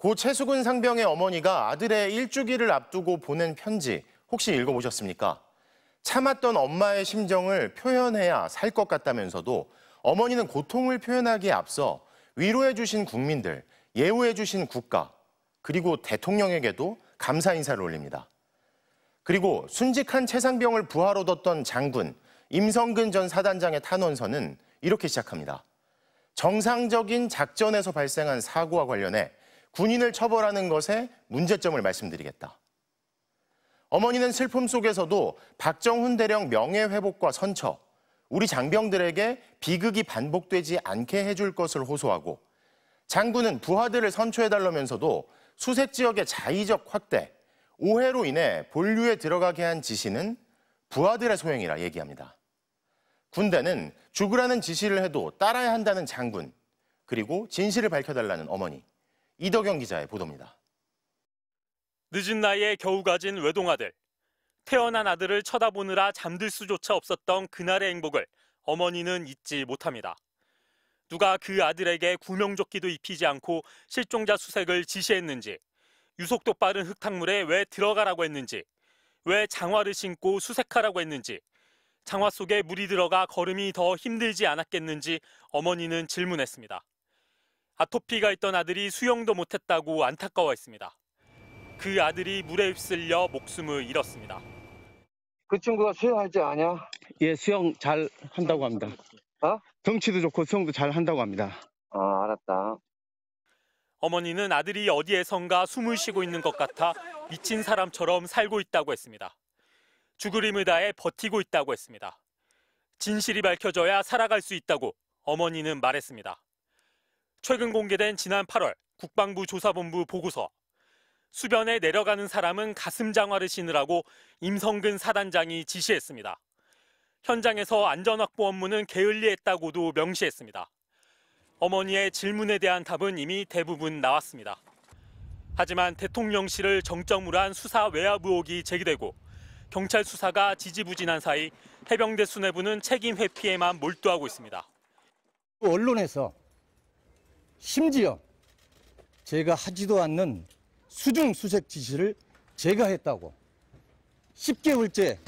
고 최수근 상병의 어머니가 아들의 일주기를 앞두고 보낸 편지 혹시 읽어보셨습니까? 참았던 엄마의 심정을 표현해야 살 것 같다면서도 어머니는 고통을 표현하기에 앞서 위로해 주신 국민들, 예우해 주신 국가, 그리고 대통령에게도 감사 인사를 올립니다. 그리고 순직한 최상병을 부하로 뒀던 장군 임성근 전 사단장의 탄원서는 이렇게 시작합니다. 정상적인 작전에서 발생한 사고와 관련해 군인을 처벌하는 것에 문제점을 말씀드리겠다. 어머니는 슬픔 속에서도 박정훈 대령 명예회복과 선처, 우리 장병들에게 비극이 반복되지 않게 해줄 것을 호소하고 장군은 부하들을 선처해달라면서도 수색 지역의 자의적 확대, 오해로 인해 본류에 들어가게 한 지시는 부하들의 소행이라 얘기합니다. 군대는 죽으라는 지시를 해도 따라야 한다는 장군, 그리고 진실을 밝혀달라는 어머니. 이덕영 기자의 보도입니다. 늦은 나이에 겨우 가진 외동아들. 태어난 아들을 쳐다보느라 잠들 수조차 없었던 그날의 행복을 어머니는 잊지 못합니다. 누가 그 아들에게 구명조끼도 입히지 않고 실종자 수색을 지시했는지, 유속도 빠른 흙탕물에 왜 들어가라고 했는지, 왜 장화를 신고 수색하라고 했는지, 장화 속에 물이 들어가 걸음이 더 힘들지 않았겠는지 어머니는 질문했습니다. 아토피가 있던 아들이 수영도 못했다고 안타까워했습니다. 그 아들이 물에 휩쓸려 목숨을 잃었습니다. 그 친구가 수영할 줄 아냐? 예, 수영 잘 한다고 합니다. 어? 덩치도 좋고 수영도 잘 한다고 합니다. 아, 알았다. 어머니는 아들이 어디에선가 숨을 쉬고 있는 것 같아 미친 사람처럼 살고 있다고 했습니다. 죽을 힘을 다해 버티고 있다고 했습니다. 진실이 밝혀져야 살아갈 수 있다고 어머니는 말했습니다. 최근 공개된 지난 8월 국방부 조사본부 보고서 수변에 내려가는 사람은 가슴 장화를 신으라고 임성근 사단장이 지시했습니다. 현장에서 안전 확보 업무는 게을리했다고도 명시했습니다. 어머니의 질문에 대한 답은 이미 대부분 나왔습니다. 하지만 대통령실을 정점으로 한 수사 외압 의혹이 제기되고 경찰 수사가 지지부진한 사이 해병대 수뇌부는 책임 회피에만 몰두하고 있습니다. 그 언론에서 심지어 제가 하지도 않는 수중 수색 지시를 제가 했다고 10개월째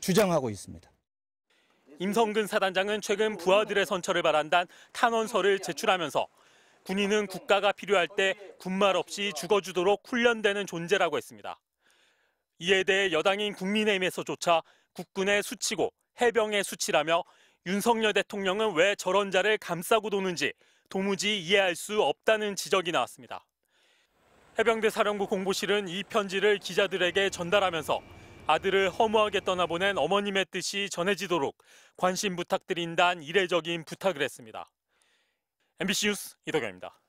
주장하고 있습니다. 임성근 사단장은 최근 부하들의 선처를 바란단 탄원서를 제출하면서 군인은 국가가 필요할 때 군말 없이 죽어주도록 훈련되는 존재라고 했습니다. 이에 대해 여당인 국민의힘에서조차 국군의 수치고 해병의 수치라며 윤석열 대통령은 왜 저런 자를 감싸고 도는지 도무지 이해할 수 없다는 지적이 나왔습니다. 해병대 사령부 공보실은 이 편지를 기자들에게 전달하면서 아들을 허무하게 떠나보낸 어머님의 뜻이 전해지도록 관심 부탁드린다는 이례적인 부탁을 했습니다. MBC 뉴스 이덕영입니다.